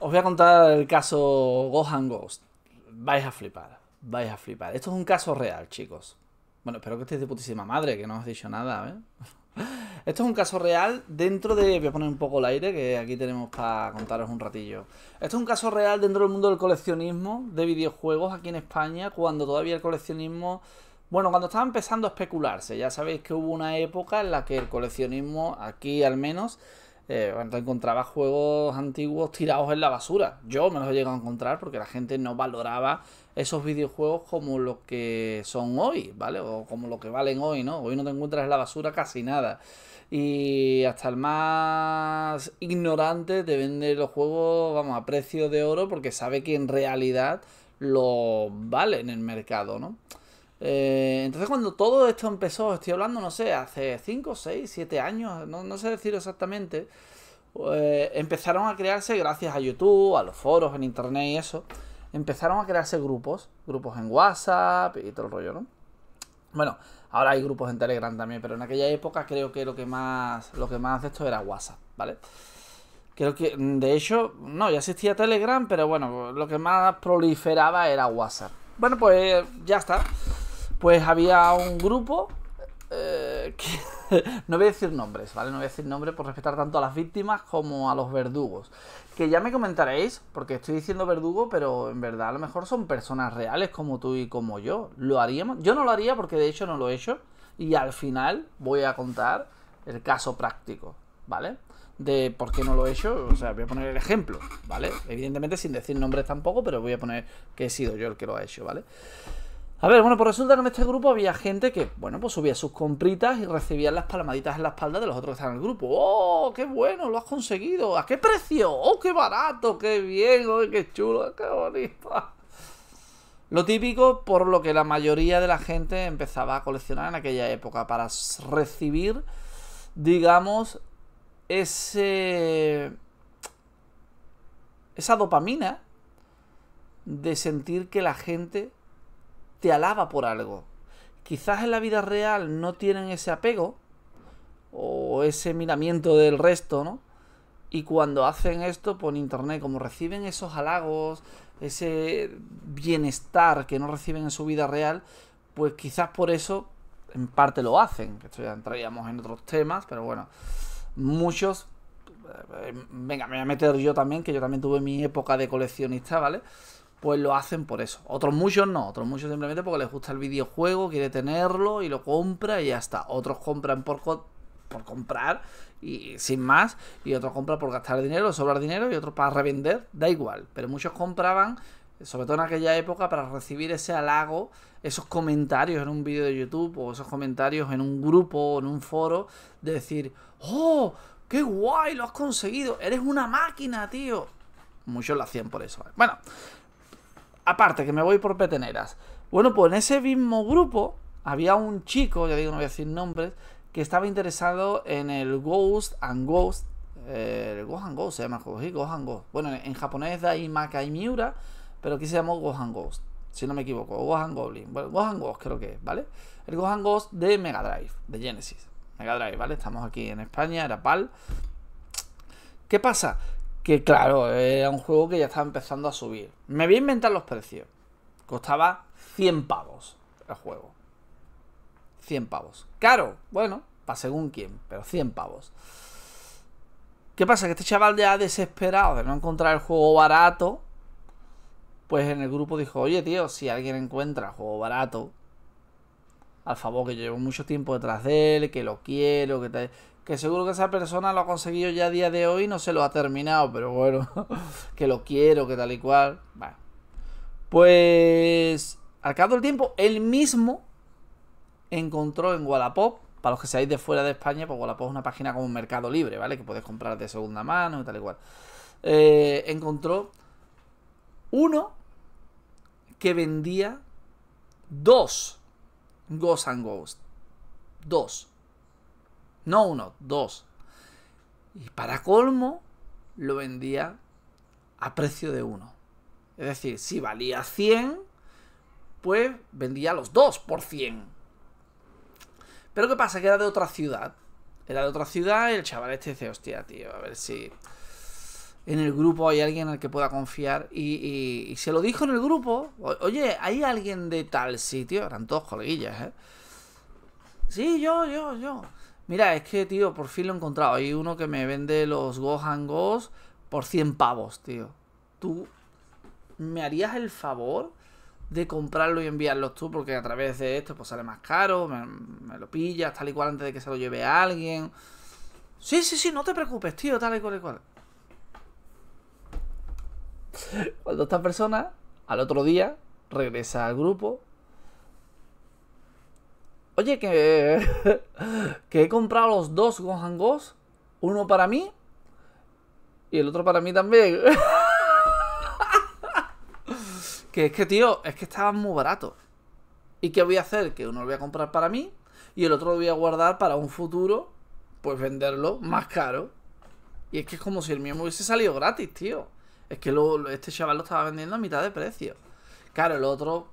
Os voy a contar el caso Gohan Ghost. Vais a flipar, vais a flipar. Esto es un caso real, chicos. Bueno, espero que estéis de putísima madre, que no os he dicho nada, ¿eh? Esto es un caso real dentro de... Voy a poner un poco el aire, que aquí tenemos para contaros un ratillo. Esto es un caso real dentro del mundo del coleccionismo de videojuegos aquí en España, cuando todavía el coleccionismo... Bueno, cuando estaba empezando a especularse, ya sabéis que hubo una época en la que el coleccionismo, aquí al menos, eh, encontrabas juegos antiguos tirados en la basura. Yo me los he llegado a encontrar porque la gente no valoraba esos videojuegos como lo que son hoy, ¿vale? O como lo que valen hoy, ¿no? Hoy no te encuentras en la basura casi nada. Y hasta el más ignorante te vende los juegos, vamos, a precio de oro porque sabe que en realidad lo vale en el mercado, ¿no? Eh, entonces cuando todo esto empezó, estoy hablando, no sé, hace 5, 6, 7 años, no, sé decir exactamente, eh, empezaron a crearse, gracias a YouTube, a los foros, en Internet y eso, empezaron a crearse grupos, grupos en WhatsApp y todo el rollo, ¿no? Bueno, ahora hay grupos en Telegram también, pero en aquella época creo que lo que más, lo que más esto era WhatsApp, ¿vale? Creo que, de hecho, no, ya existía Telegram, pero bueno, lo que más proliferaba era WhatsApp. Bueno, pues ya está pues había un grupo eh, que, no voy a decir nombres, ¿vale? No voy a decir nombres por respetar tanto a las víctimas como a los verdugos. Que ya me comentaréis, porque estoy diciendo verdugo, pero en verdad a lo mejor son personas reales como tú y como yo. ¿Lo haríamos? Yo no lo haría porque de hecho no lo he hecho. Y al final voy a contar el caso práctico, ¿vale? De por qué no lo he hecho, o sea, voy a poner el ejemplo, ¿vale? Evidentemente sin decir nombres tampoco, pero voy a poner que he sido yo el que lo ha hecho, ¿vale? A ver, bueno, pues resulta que en este grupo había gente que, bueno, pues subía sus compritas y recibían las palmaditas en la espalda de los otros que estaban en el grupo. ¡Oh, qué bueno! Lo has conseguido. ¿A qué precio? ¡Oh, qué barato! ¡Qué bien! qué chulo! ¡Qué bonito! Lo típico por lo que la mayoría de la gente empezaba a coleccionar en aquella época para recibir, digamos, ese... esa dopamina de sentir que la gente te alaba por algo. Quizás en la vida real no tienen ese apego o ese miramiento del resto, ¿no? Y cuando hacen esto por internet, como reciben esos halagos, ese bienestar que no reciben en su vida real, pues quizás por eso en parte lo hacen. Esto ya entraríamos en otros temas, pero bueno, muchos. Eh, eh, venga, me voy a meter yo también, que yo también tuve mi época de coleccionista, ¿vale? pues lo hacen por eso. Otros muchos no, otros muchos simplemente porque les gusta el videojuego, quiere tenerlo y lo compra y ya está. Otros compran por, por comprar y sin más, y otros compran por gastar dinero, sobrar dinero y otros para revender, da igual. Pero muchos compraban, sobre todo en aquella época, para recibir ese halago, esos comentarios en un vídeo de YouTube o esos comentarios en un grupo o en un foro, de decir, ¡oh! ¡Qué guay! Lo has conseguido, eres una máquina, tío. Muchos lo hacían por eso. ¿eh? Bueno, aparte, que me voy por peteneras. Bueno, pues en ese mismo grupo había un chico, ya digo, no voy a decir nombres, que estaba interesado en el Ghost and Ghost. Eh, el Gohan Ghost se llama, Ghost Ghost. Bueno, en japonés da Daimaka y Miura, pero aquí se llama Ghost Ghost, si no me equivoco. Gohan Goblin. Bueno, Gohan Ghost creo que es, ¿vale? El Gohan Ghost de Mega Drive, de Genesis. Mega Drive, ¿vale? Estamos aquí en España, era PAL. ¿Qué pasa? que claro, era un juego que ya estaba empezando a subir. Me voy a inventar los precios. Costaba 100 pavos el juego. 100 pavos. Caro, bueno, para según quién, pero 100 pavos. ¿Qué pasa? Que este chaval ya desesperado de no encontrar el juego barato, pues en el grupo dijo, oye tío, si alguien encuentra el juego barato, al favor que llevo mucho tiempo detrás de él, que lo quiero, que tal que seguro que esa persona lo ha conseguido ya a día de hoy no se lo ha terminado, pero bueno, que lo quiero, que tal y cual. Bueno. Pues al cabo del tiempo, él mismo encontró en Wallapop, para los que seáis de fuera de España, pues Wallapop es una página como un mercado libre, ¿vale? Que puedes comprar de segunda mano y tal y cual. Eh, encontró uno que vendía dos Ghost and Ghost. Dos no uno, dos. Y para colmo, lo vendía a precio de uno. Es decir, si valía 100, pues vendía los dos por 100. Pero ¿qué pasa? Que era de otra ciudad. Era de otra ciudad y el chaval este dice, hostia, tío, a ver si en el grupo hay alguien al que pueda confiar. Y, se lo dijo en el grupo. Oye, ¿hay alguien de tal sitio? Eran todos coleguillas, ¿eh? Sí, yo, yo, yo. Mira, es que, tío, por fin lo he encontrado. Hay uno que me vende los Gohan Gos por 100 pavos, tío. ¿Tú me harías el favor de comprarlo y enviarlos tú? Porque a través de esto pues sale más caro, me, lo pillas, tal y cual, antes de que se lo lleve a alguien. Sí, sí, sí, no te preocupes, tío, tal y cual y cual. Cuando esta persona, al otro día, regresa al grupo Oye, que, que he comprado los dos Gohan Ghost. Uno para mí y el otro para mí también. que es que, tío, es que estaban muy baratos. ¿Y qué voy a hacer? Que uno lo voy a comprar para mí y el otro lo voy a guardar para un futuro, pues venderlo más caro. Y es que es como si el mío hubiese salido gratis, tío. Es que este chaval lo estaba vendiendo a mitad de precio. Claro, el otro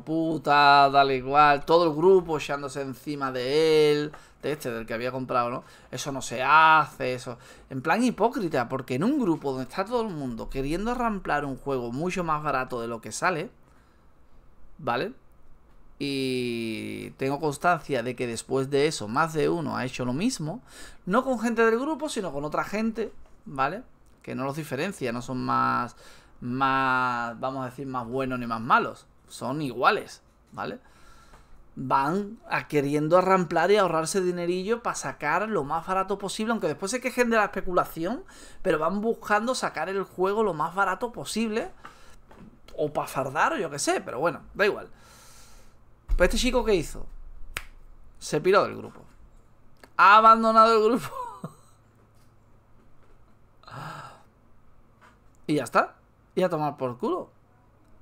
puta, dale igual, todo el grupo echándose encima de él, de este, del que había comprado, ¿no? Eso no se hace, eso. En plan hipócrita, porque en un grupo donde está todo el mundo queriendo arramplar un juego mucho más barato de lo que sale, ¿vale? y tengo constancia de que después de eso más de uno ha hecho lo mismo, no con gente del grupo, sino con otra gente, ¿vale? Que no los diferencia, no son más, más, vamos a decir, más buenos ni más malos son iguales, ¿vale? Van a queriendo arramplar y ahorrarse dinerillo para sacar lo más barato posible, aunque después se quejen de la especulación, pero van buscando sacar el juego lo más barato posible, o para fardar, yo qué sé, pero bueno, da igual. Pues este chico, ¿qué hizo? Se piró del grupo. Ha abandonado el grupo. y ya está. Y a tomar por culo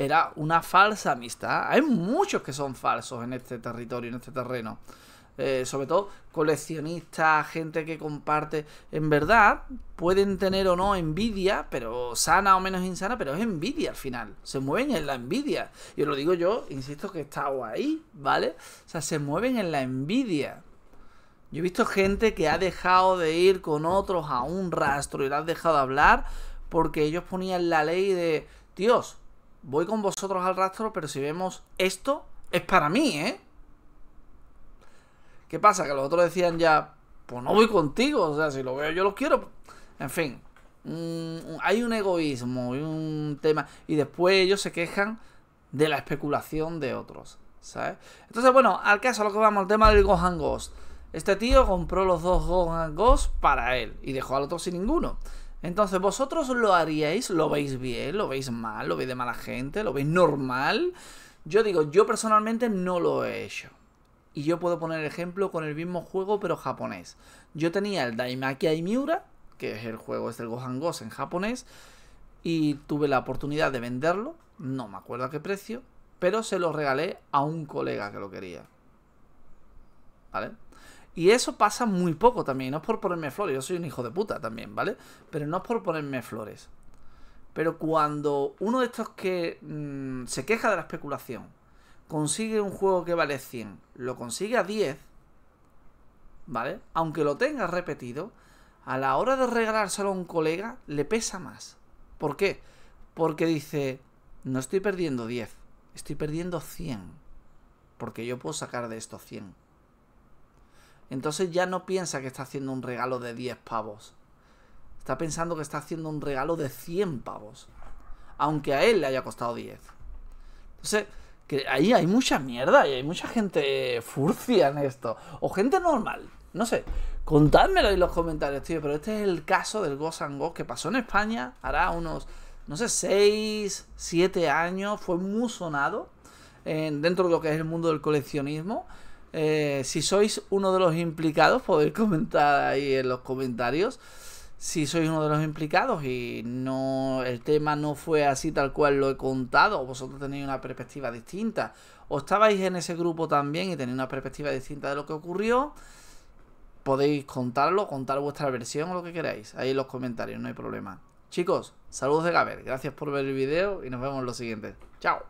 era una falsa amistad. Hay muchos que son falsos en este territorio, en este terreno. Eh, sobre todo coleccionistas, gente que comparte. En verdad, pueden tener o no envidia, pero sana o menos insana, pero es envidia al final. Se mueven en la envidia. Y os lo digo yo, insisto que he estado ahí, ¿vale? O sea, se mueven en la envidia. Yo he visto gente que ha dejado de ir con otros a un rastro y la han dejado de hablar porque ellos ponían la ley de, Dios, voy con vosotros al rastro, pero si vemos esto, es para mí, ¿eh? ¿Qué pasa? Que los otros decían ya, pues no voy contigo, o sea, si lo veo yo lo quiero. En fin, mm, hay un egoísmo y un tema. Y después ellos se quejan de la especulación de otros, ¿sabes? Entonces, bueno, al caso, lo que vamos, el tema del Gohan Ghost. Este tío compró los dos Gohan Ghost para él y dejó al otro sin ninguno. Entonces, ¿vosotros lo haríais? ¿Lo veis bien? ¿Lo veis mal? ¿Lo veis de mala gente? ¿Lo veis normal? Yo digo, yo personalmente no lo he hecho. Y yo puedo poner ejemplo con el mismo juego, pero japonés. Yo tenía el Daimaki Miura, que es el juego, es este, el Gohan Ghost en japonés, y tuve la oportunidad de venderlo, no me acuerdo a qué precio, pero se lo regalé a un colega que lo quería. ¿Vale? Y eso pasa muy poco también. No es por ponerme flores, yo soy un hijo de puta también, ¿vale? Pero no es por ponerme flores. Pero cuando uno de estos que mm, se queja de la especulación consigue un juego que vale 100, lo consigue a 10, ¿vale? Aunque lo tenga repetido, a la hora de regalárselo a un colega le pesa más. ¿Por qué? Porque dice, no estoy perdiendo 10, estoy perdiendo 100. Porque yo puedo sacar de esto 100. Entonces ya no piensa que está haciendo un regalo de 10 pavos. Está pensando que está haciendo un regalo de 100 pavos. Aunque a él le haya costado 10. Entonces, que ahí hay mucha mierda y hay mucha gente furcia en esto. O gente normal. No sé. Contádmelo en los comentarios, tío. Pero este es el caso del Ghost and Go que pasó en España. Hará unos, no sé, 6, 7 años. Fue muy sonado. dentro de lo que es el mundo del coleccionismo. Eh, si sois uno de los implicados, podéis comentar ahí en los comentarios. Si sois uno de los implicados y no el tema no fue así tal cual lo he contado, o vosotros tenéis una perspectiva distinta, o estabais en ese grupo también y tenéis una perspectiva distinta de lo que ocurrió, podéis contarlo, contar vuestra versión o lo que queráis. Ahí en los comentarios, no hay problema. Chicos, saludos de Gaber, gracias por ver el video y nos vemos en los siguientes. Chao.